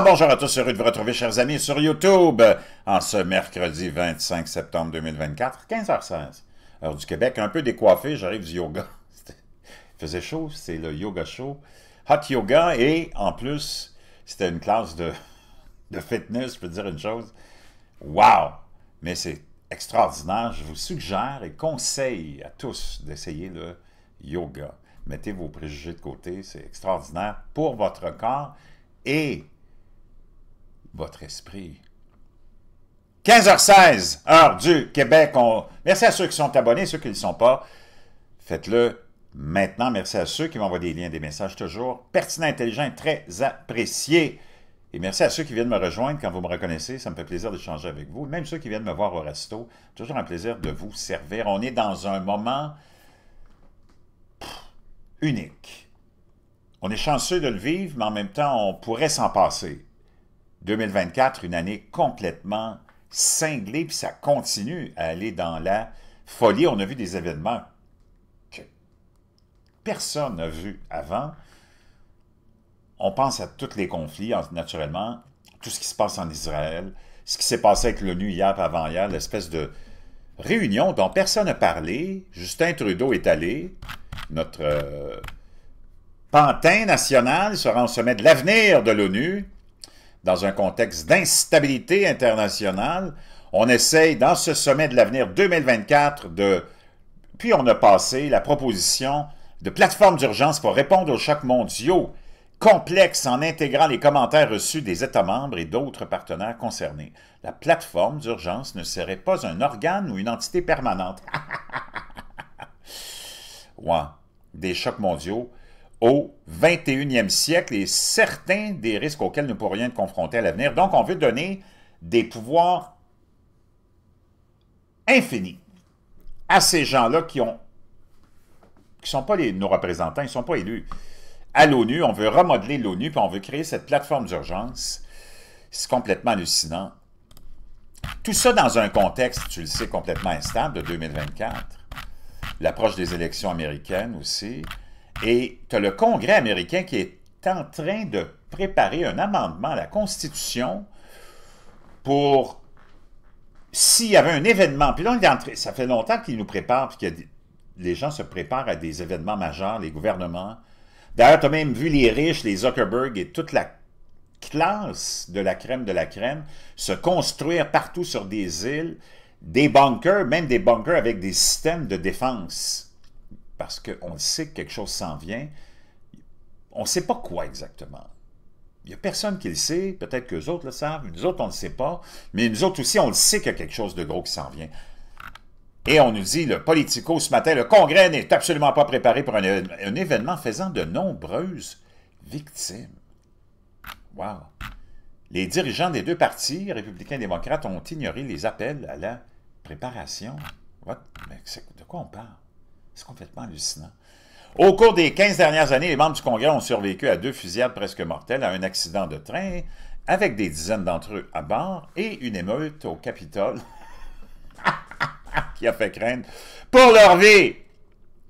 Ah, bonjour à tous, heureux de vous retrouver, chers amis, sur YouTube, en ce mercredi 25 septembre 2024, 15h16, heure du Québec, un peu décoiffé, j'arrive du yoga. Il faisait chaud, c'est le yoga show, hot yoga, et en plus, c'était une classe de, de fitness, je peux dire une chose, wow! Mais c'est extraordinaire, je vous suggère et conseille à tous d'essayer le yoga. Mettez vos préjugés de côté, c'est extraordinaire pour votre corps et votre esprit. 15h16, heure du Québec. Merci à ceux qui sont abonnés, ceux qui ne le sont pas. Faites-le maintenant. Merci à ceux qui m'envoient des liens, des messages toujours pertinents, intelligents, très appréciés. Et merci à ceux qui viennent me rejoindre quand vous me reconnaissez. Ça me fait plaisir d'échanger avec vous. Même ceux qui viennent me voir au resto. Toujours un plaisir de vous servir. On est dans un moment unique. On est chanceux de le vivre, mais en même temps, on pourrait s'en passer. 2024, une année complètement cinglée, puis ça continue à aller dans la folie. On a vu des événements que personne n'a vu avant. On pense à tous les conflits, naturellement, tout ce qui se passe en Israël, ce qui s'est passé avec l'ONU hier avant-hier, l'espèce de réunion dont personne n'a parlé. Justin Trudeau est allé, notre euh, pantin national sera au sommet de l'avenir de l'ONU dans un contexte d'instabilité internationale. On essaye, dans ce sommet de l'avenir 2024, de... Puis on a passé la proposition de plateforme d'urgence pour répondre aux chocs mondiaux complexes en intégrant les commentaires reçus des États membres et d'autres partenaires concernés. La plateforme d'urgence ne serait pas un organe ou une entité permanente. ouais, des chocs mondiaux, au 21e siècle et certains des risques auxquels nous pourrions être confrontés à l'avenir. Donc, on veut donner des pouvoirs infinis à ces gens-là qui ne sont pas les, nos représentants, ils ne sont pas élus. À l'ONU, on veut remodeler l'ONU, puis on veut créer cette plateforme d'urgence. C'est complètement hallucinant. Tout ça dans un contexte, tu le sais, complètement instable de 2024. L'approche des élections américaines aussi. Et tu as le Congrès américain qui est en train de préparer un amendement à la Constitution pour s'il y avait un événement. Puis là, ça fait longtemps qu'il nous prépare, puis que les gens se préparent à des événements majeurs, les gouvernements. D'ailleurs, tu as même vu les riches, les Zuckerberg et toute la classe de la crème de la crème se construire partout sur des îles, des bunkers, même des bunkers avec des systèmes de défense parce qu'on sait que quelque chose s'en vient. On ne sait pas quoi exactement. Il n'y a personne qui le sait, peut-être que les autres le savent, nous autres, on ne le sait pas. Mais nous autres aussi, on le sait qu'il y a quelque chose de gros qui s'en vient. Et on nous dit, le Politico, ce matin, le Congrès n'est absolument pas préparé pour un, événement faisant de nombreuses victimes. Wow! Les dirigeants des deux partis, républicains et démocrates, ont ignoré les appels à la préparation. de quoi on parle? C'est complètement hallucinant. Au cours des 15 dernières années, les membres du Congrès ont survécu à deux fusillades presque mortelles, à un accident de train, avec des dizaines d'entre eux à bord, et une émeute au Capitole qui a fait craindre pour leur vie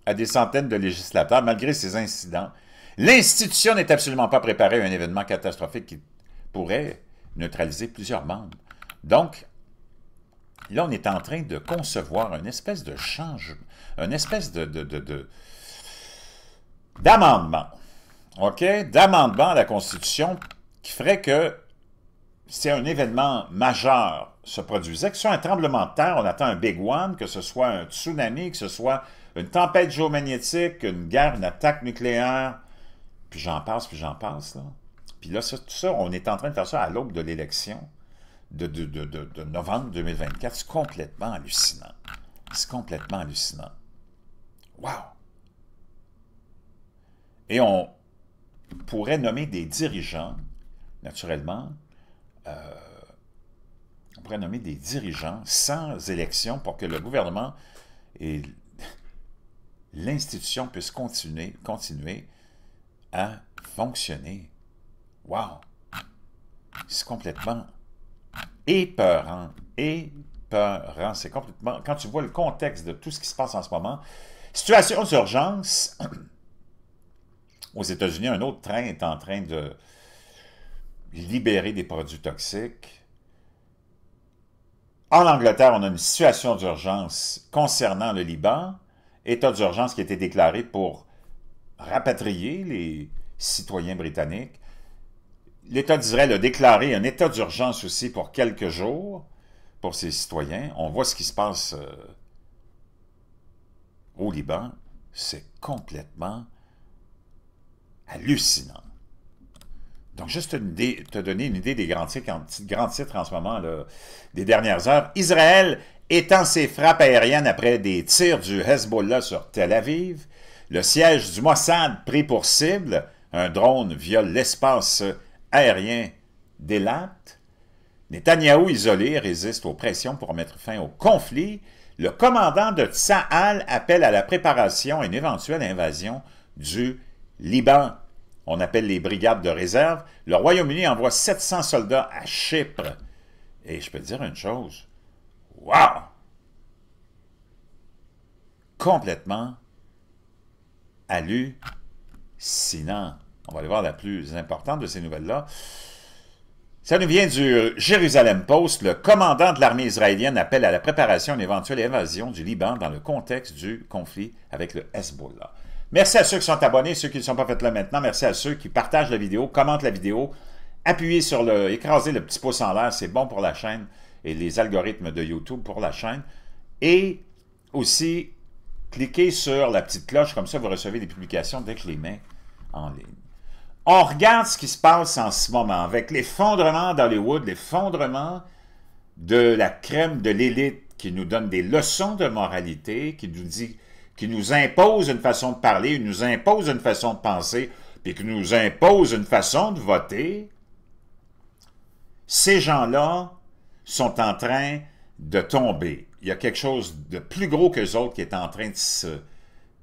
à des centaines de législateurs, malgré ces incidents. L'institution n'est absolument pas préparée à un événement catastrophique qui pourrait neutraliser plusieurs membres. Donc, là, on est en train de concevoir une espèce de changement, une espèce de... d'amendement, D'amendement à la Constitution qui ferait que si un événement majeur se produisait, que ce soit un tremblement de terre, on attend un big one, que ce soit un tsunami, que ce soit une tempête géomagnétique, une guerre, une attaque nucléaire, puis j'en passe, puis j'en passe, là. Puis là, tout ça, on est en train de faire ça à l'aube de l'élection de, novembre 2024, c'est complètement hallucinant. C'est complètement hallucinant. Wow! Et on pourrait nommer des dirigeants, naturellement, euh, on pourrait nommer des dirigeants sans élection pour que le gouvernement et l'institution puissent continuer, continuer à fonctionner. Wow! C'est complètement épeurant, épeurant. C'est complètement... Quand tu vois le contexte de tout ce qui se passe en ce moment, situation d'urgence... aux États-Unis, un autre train est en train de libérer des produits toxiques. En Angleterre, on a une situation d'urgence concernant le Liban, état d'urgence qui a été déclaré pour rapatrier les citoyens britanniques l'État d'Israël a déclaré un état d'urgence aussi pour quelques jours pour ses citoyens. On voit ce qui se passe euh, au Liban. C'est complètement hallucinant. Donc, juste une te donner une idée des grands titres, en ce moment, des dernières heures. Israël étend ses frappes aériennes après des tirs du Hezbollah sur Tel Aviv. Le siège du Mossad pris pour cible. Un drone viole l'espace aérien délate, Netanyahou isolé résiste aux pressions pour mettre fin au conflit, le commandant de Tsahal appelle à la préparation à une éventuelle invasion du Liban. On appelle les brigades de réserve. Le Royaume-Uni envoie 700 soldats à Chypre. Et je peux dire une chose. Wow! Complètement hallucinant. On va aller voir la plus importante de ces nouvelles-là. Ça nous vient du Jérusalem Post. Le commandant de l'armée israélienne appelle à la préparation d'une éventuelle invasion du Liban dans le contexte du conflit avec le Hezbollah. Merci à ceux qui sont abonnés, ceux qui ne sont pas faits là maintenant. Merci à ceux qui partagent la vidéo, commentent la vidéo, appuyez sur le, écraser le petit pouce en l'air, c'est bon pour la chaîne et les algorithmes de YouTube pour la chaîne. Et aussi, cliquez sur la petite cloche, comme ça vous recevez des publications dès que je les mets en ligne on regarde ce qui se passe en ce moment avec l'effondrement d'Hollywood, l'effondrement de la crème de l'élite qui nous donne des leçons de moralité, qui nous dit, qui nous impose une façon de parler, qui nous impose une façon de penser, puis qui nous impose une façon de voter. Ces gens-là sont en train de tomber. Il y a quelque chose de plus gros que les autres qui est en train de se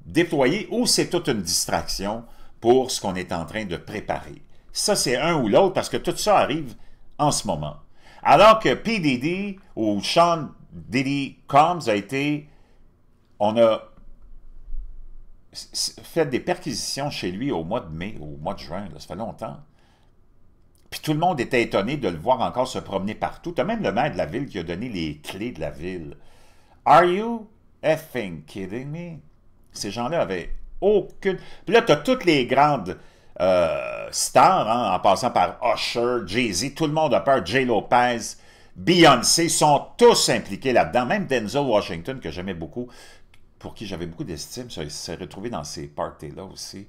déployer ou c'est toute une distraction pour ce qu'on est en train de préparer. Ça, c'est un ou l'autre parce que tout ça arrive en ce moment. Alors que PDD ou Sean Diddy Combs a été... On a fait des perquisitions chez lui au mois de mai, au mois de juin, ça fait longtemps. Puis tout le monde était étonné de le voir encore se promener partout. T'as même le maire de la ville qui a donné les clés de la ville. Are you effing kidding me? Ces gens-là avaient aucune... Puis là, tu as toutes les grandes euh, stars, hein, en passant par Usher, Jay-Z, tout le monde a peur, Jay Lopez, Beyoncé, sont tous impliqués là-dedans. Même Denzel Washington, que j'aimais beaucoup, pour qui j'avais beaucoup d'estime, s'est retrouvé dans ces parties-là aussi.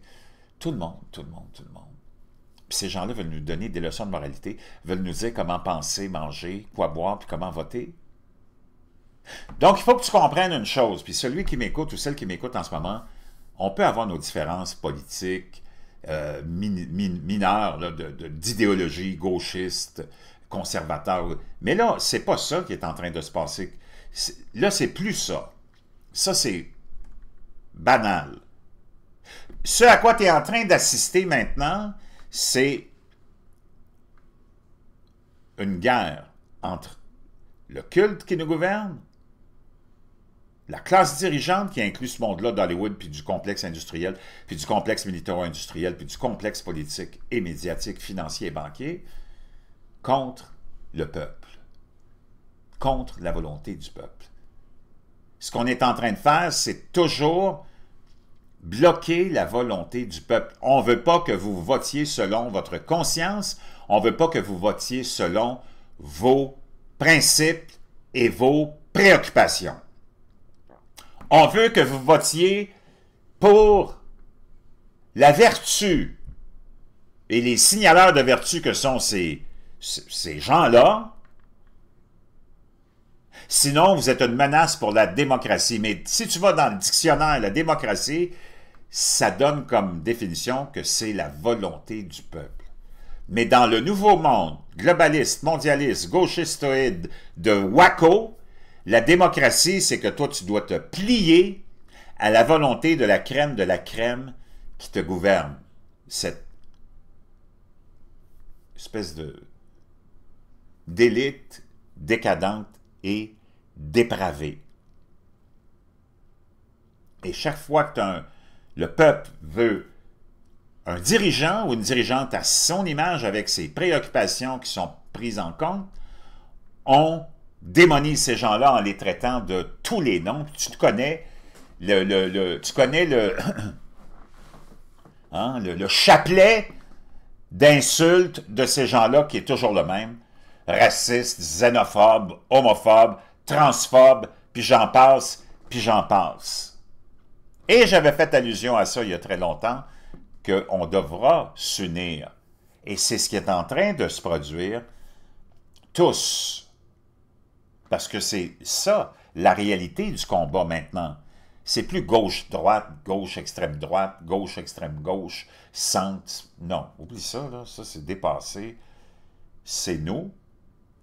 Tout le monde, tout le monde, tout le monde. Puis ces gens-là veulent nous donner des leçons de moralité, veulent nous dire comment penser, manger, quoi boire, puis comment voter. Donc, il faut que tu comprennes une chose. Puis celui qui m'écoute ou celle qui m'écoute en ce moment, on peut avoir nos différences politiques euh, mineures, d'idéologie gauchiste, conservateur. Mais là, c'est pas ça qui est en train de se passer. Là, c'est plus ça. Ça, c'est banal. Ce à quoi tu es en train d'assister maintenant, c'est une guerre entre le culte qui nous gouverne la classe dirigeante qui inclut ce monde-là d'Hollywood, puis du complexe industriel, puis du complexe militaro-industriel, puis du complexe politique et médiatique, financier et banquier, contre le peuple, contre la volonté du peuple. Ce qu'on est en train de faire, c'est toujours bloquer la volonté du peuple. On ne veut pas que vous votiez selon votre conscience, on ne veut pas que vous votiez selon vos principes et vos préoccupations. On veut que vous votiez pour la vertu et les signaleurs de vertu que sont ces, gens-là. Sinon, vous êtes une menace pour la démocratie. Mais si tu vas dans le dictionnaire, la démocratie, ça donne comme définition que c'est la volonté du peuple. Mais dans le nouveau monde, globaliste, mondialiste, gauchistoïde de Waco, la démocratie, c'est que toi, tu dois te plier à la volonté de la crème de la crème qui te gouverne. Cette espèce de d'élite décadente et dépravée. Et chaque fois que le peuple veut un dirigeant ou une dirigeante à son image avec ses préoccupations qui sont prises en compte, on démonise ces gens-là en les traitant de tous les noms. Tu connais le, tu connais hein, le, le, chapelet d'insultes de ces gens-là qui est toujours le même. Raciste, xénophobe, homophobe, transphobe, puis j'en passe, puis j'en passe. Et j'avais fait allusion à ça il y a très longtemps, qu'on devra s'unir. Et c'est ce qui est en train de se produire. Tous, parce que c'est ça, la réalité du combat maintenant. C'est plus gauche-droite, gauche-extrême-droite, gauche-extrême-gauche, centre. Non, oublie ça, là, ça c'est dépassé. C'est nous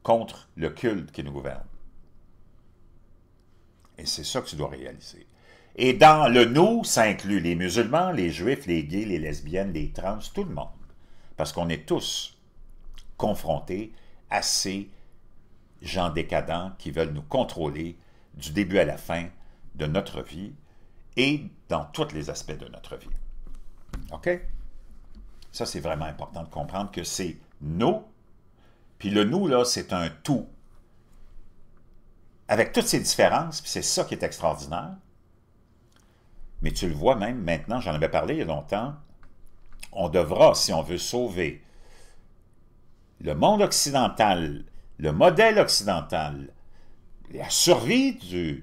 contre le culte qui nous gouverne. Et c'est ça que tu dois réaliser. Et dans le nous, ça inclut les musulmans, les juifs, les gays, les lesbiennes, les trans, tout le monde. Parce qu'on est tous confrontés à ces gens décadents qui veulent nous contrôler du début à la fin de notre vie et dans tous les aspects de notre vie. OK? Ça, c'est vraiment important de comprendre que c'est nous, puis le nous, là, c'est un tout. Avec toutes ces différences, puis c'est ça qui est extraordinaire, mais tu le vois même maintenant, j'en avais parlé il y a longtemps, on devra, si on veut sauver le monde occidental le modèle occidental, la survie de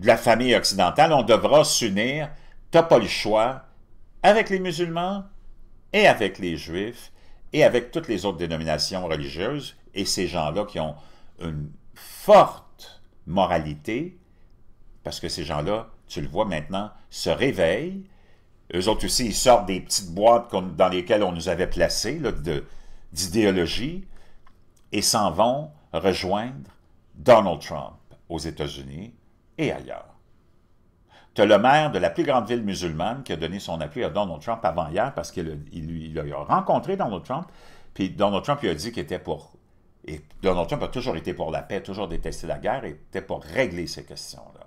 la famille occidentale, on devra s'unir, t'as pas le choix, avec les musulmans et avec les juifs et avec toutes les autres dénominations religieuses et ces gens-là qui ont une forte moralité, parce que ces gens-là, tu le vois maintenant, se réveillent. Eux autres aussi, ils sortent des petites boîtes dans lesquelles on nous avait placés d'idéologie et s'en vont rejoindre Donald Trump aux États-Unis et ailleurs. Tu as le maire de la plus grande ville musulmane qui a donné son appui à Donald Trump avant hier parce qu'il il, a rencontré Donald Trump, puis Donald Trump lui a dit qu'il était pour... Et Donald Trump a toujours été pour la paix, toujours détesté la guerre, et était pour régler ces questions-là.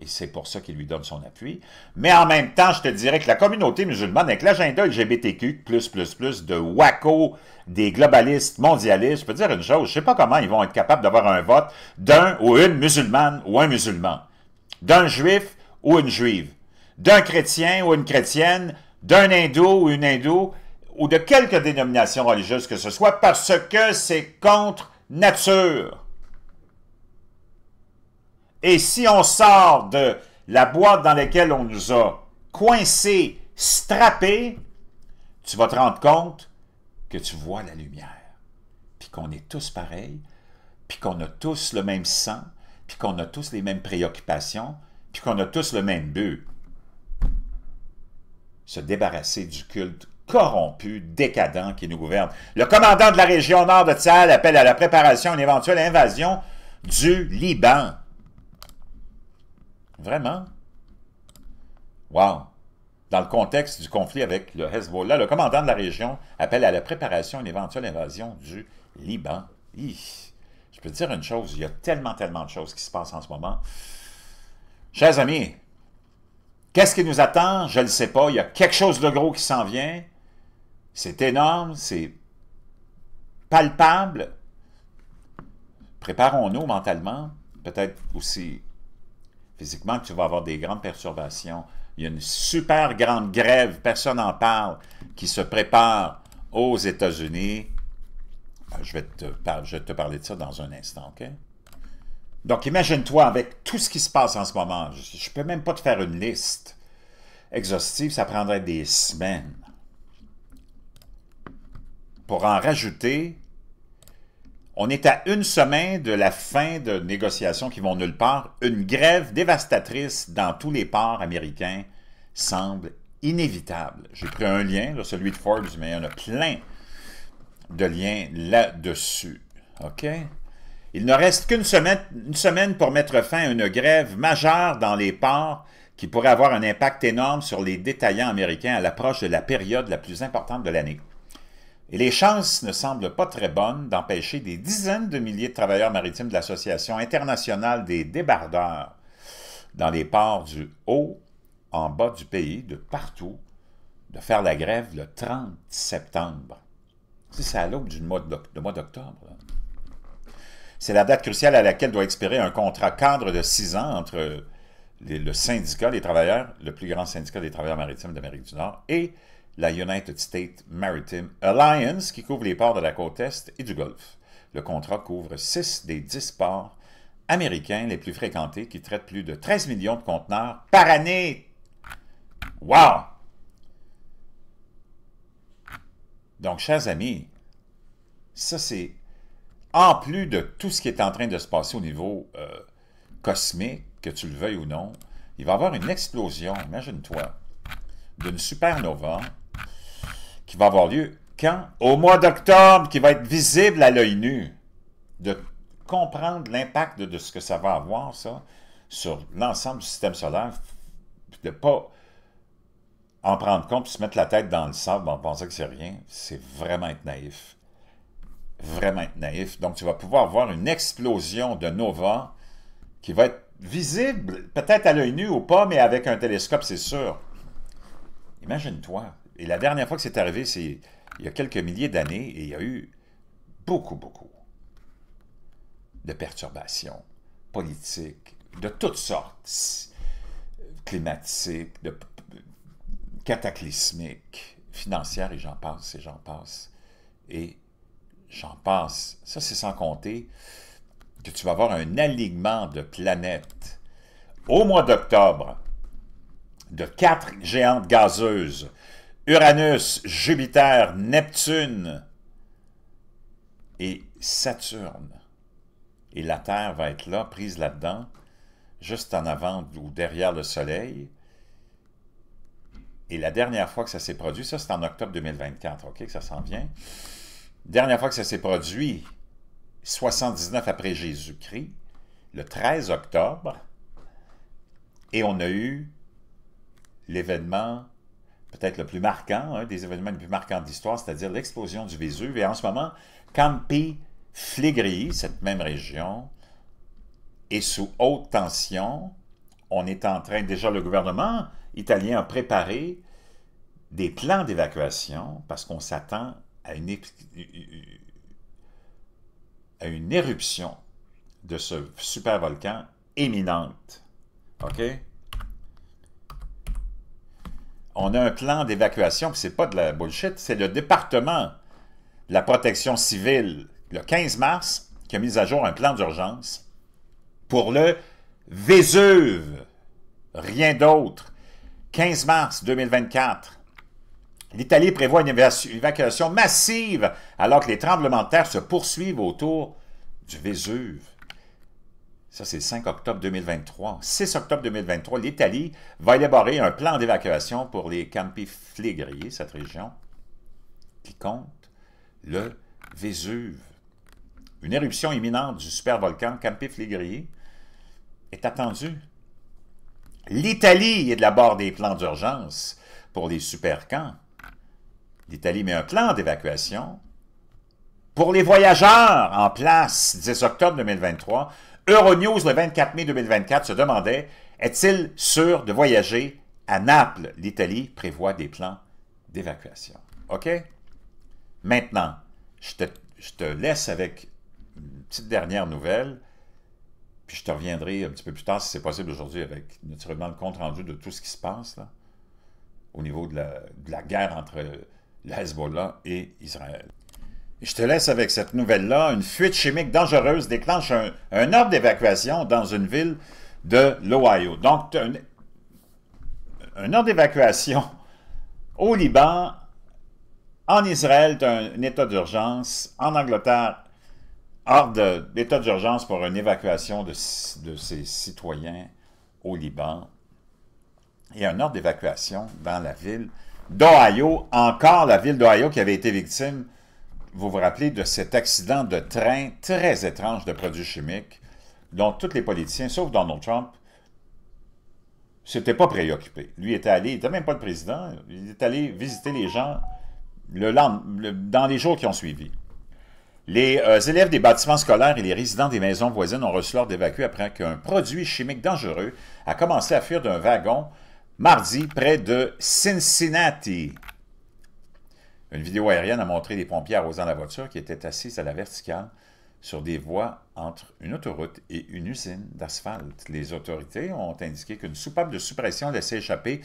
Et c'est pour ça qu'il lui donne son appui. Mais en même temps, je te dirais que la communauté musulmane, avec l'agenda LGBTQ, plus, plus, plus, de WACO, des globalistes, mondialistes, je peux dire une chose, je sais pas comment ils vont être capables d'avoir un vote d'un ou une musulmane ou un musulman, d'un juif ou une juive, d'un chrétien ou une chrétienne, d'un hindou ou une hindoue, ou de quelque dénomination religieuse que ce soit, parce que c'est contre nature. Et si on sort de la boîte dans laquelle on nous a coincés, strappés, tu vas te rendre compte que tu vois la lumière, puis qu'on est tous pareils, puis qu'on a tous le même sang, puis qu'on a tous les mêmes préoccupations, puis qu'on a tous le même but. Se débarrasser du culte corrompu, décadent qui nous gouverne. Le commandant de la région nord de Tsahal appelle à la préparation d'une éventuelle invasion du Liban. Vraiment? Wow! Dans le contexte du conflit avec le Hezbollah, le commandant de la région appelle à la préparation d'une éventuelle invasion du Liban. Je peux dire une chose, il y a tellement, tellement de choses qui se passent en ce moment. Chers amis, qu'est-ce qui nous attend? Je ne le sais pas. Il y a quelque chose de gros qui s'en vient. C'est énorme, c'est palpable. Préparons-nous mentalement, peut-être aussi Physiquement, tu vas avoir des grandes perturbations. Il y a une super grande grève, personne n'en parle, qui se prépare aux États-Unis. Euh, je vais, te je vais te parler de ça dans un instant, OK? Donc, imagine-toi avec tout ce qui se passe en ce moment. Je ne peux même pas te faire une liste exhaustive, ça prendrait des semaines. Pour en rajouter, on est à une semaine de la fin de négociations qui vont nulle part. Une grève dévastatrice dans tous les ports américains semble inévitable. J'ai pris un lien, celui de Forbes, mais il y en a plein de liens là-dessus. OK? Il ne reste qu'une semaine, semaine pour mettre fin à une grève majeure dans les ports qui pourrait avoir un impact énorme sur les détaillants américains à l'approche de la période la plus importante de l'année. Et les chances ne semblent pas très bonnes d'empêcher des dizaines de milliers de travailleurs maritimes de l'Association internationale des débardeurs dans les ports du haut en bas du pays, de partout, de faire la grève le 30 septembre. C'est à l'aube du mois d'octobre. C'est la date cruciale à laquelle doit expirer un contrat cadre de six ans entre le syndicat des travailleurs, le plus grand syndicat des travailleurs maritimes d'Amérique du Nord, et la United States Maritime Alliance, qui couvre les ports de la côte Est et du Golfe. Le contrat couvre 6 des dix ports américains les plus fréquentés, qui traitent plus de 13 millions de conteneurs par année. Wow! Donc, chers amis, ça c'est en plus de tout ce qui est en train de se passer au niveau euh, cosmique, que tu le veuilles ou non, il va y avoir une explosion, imagine-toi, d'une supernova va avoir lieu quand? Au mois d'octobre, qui va être visible à l'œil nu. De comprendre l'impact de, ce que ça va avoir, ça, sur l'ensemble du système solaire, de ne pas en prendre compte, puis se mettre la tête dans le sable en pensant que c'est rien, c'est vraiment être naïf. Vraiment être naïf. Donc, tu vas pouvoir voir une explosion de Nova qui va être visible, peut-être à l'œil nu ou pas, mais avec un télescope, c'est sûr. Imagine-toi. Et la dernière fois que c'est arrivé, c'est il y a quelques milliers d'années et il y a eu beaucoup, beaucoup de perturbations politiques de toutes sortes, climatiques, cataclysmiques, financières et j'en passe et j'en passe. Et j'en passe. Ça, c'est sans compter que tu vas avoir un alignement de planètes au mois d'octobre de quatre géantes gazeuses Uranus, Jupiter, Neptune et Saturne. Et la Terre va être là, prise là-dedans, juste en avant ou derrière le Soleil. Et la dernière fois que ça s'est produit, ça c'est en octobre 2024, OK, que ça s'en vient. Dernière fois que ça s'est produit, 79 après Jésus-Christ, le 13 octobre, et on a eu l'événement peut-être le plus marquant, un des événements les plus marquants de l'histoire, c'est-à-dire l'explosion du Vésuve. Et en ce moment, Campi flegri cette même région, est sous haute tension. On est en train, déjà le gouvernement italien a préparé des plans d'évacuation parce qu'on s'attend à une, à une éruption de ce supervolcan éminente. OK? on a un plan d'évacuation, puis c'est pas de la bullshit, c'est le département de la protection civile, le 15 mars, qui a mis à jour un plan d'urgence pour le Vésuve. Rien d'autre. 15 mars 2024. L'Italie prévoit une évacuation massive alors que les tremblements de terre se poursuivent autour du Vésuve. Ça, c'est le 5 octobre 2023. 6 octobre 2023, l'Italie va élaborer un plan d'évacuation pour les Campi Flegrei, cette région, qui compte le Vésuve. Une éruption imminente du supervolcan Campi Flegrei est attendue. L'Italie est de la bord des plans d'urgence pour les supercamps. L'Italie met un plan d'évacuation pour les voyageurs en place 10 octobre 2023 Euronews le 24 mai 2024 se demandait est-il sûr de voyager à Naples L'Italie prévoit des plans d'évacuation. OK Maintenant, je te, laisse avec une petite dernière nouvelle, puis je te reviendrai un petit peu plus tard si c'est possible aujourd'hui avec naturellement le compte-rendu de tout ce qui se passe là, au niveau de la, guerre entre Hezbollah et Israël. Je te laisse avec cette nouvelle-là. Une fuite chimique dangereuse déclenche un, ordre d'évacuation dans une ville de l'Ohio. Donc, un, ordre d'évacuation au Liban, en Israël, tu un, état d'urgence. En Angleterre, ordre d'état d'urgence pour une évacuation de, de ses citoyens au Liban. Et un ordre d'évacuation dans la ville d'Ohio, encore la ville d'Ohio qui avait été victime vous vous rappelez de cet accident de train très étrange de produits chimiques dont tous les politiciens, sauf Donald Trump, s'étaient pas préoccupés. Lui était allé, il n'était même pas le président, il est allé visiter les gens le, dans les jours qui ont suivi. Les euh, élèves des bâtiments scolaires et les résidents des maisons voisines ont reçu l'ordre d'évacuer après qu'un produit chimique dangereux a commencé à fuir d'un wagon mardi près de Cincinnati. Une vidéo aérienne a montré des pompiers arrosant la voiture qui était assise à la verticale sur des voies entre une autoroute et une usine d'asphalte. Les autorités ont indiqué qu'une soupape de suppression laissait échapper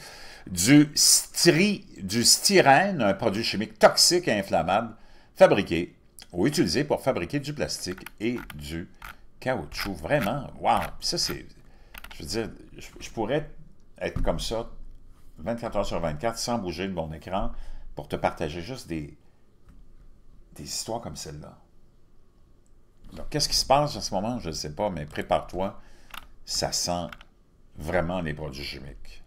du, styri, du styrène, un produit chimique toxique et inflammable fabriqué ou utilisé pour fabriquer du plastique et du caoutchouc. Vraiment, wow! Ça, c'est... Je veux dire, je, pourrais être comme ça 24 heures sur 24 sans bouger le bon écran pour te partager juste des, des histoires comme celle-là. qu'est-ce qui se passe en ce moment? Je ne sais pas, mais prépare-toi. Ça sent vraiment les produits chimiques.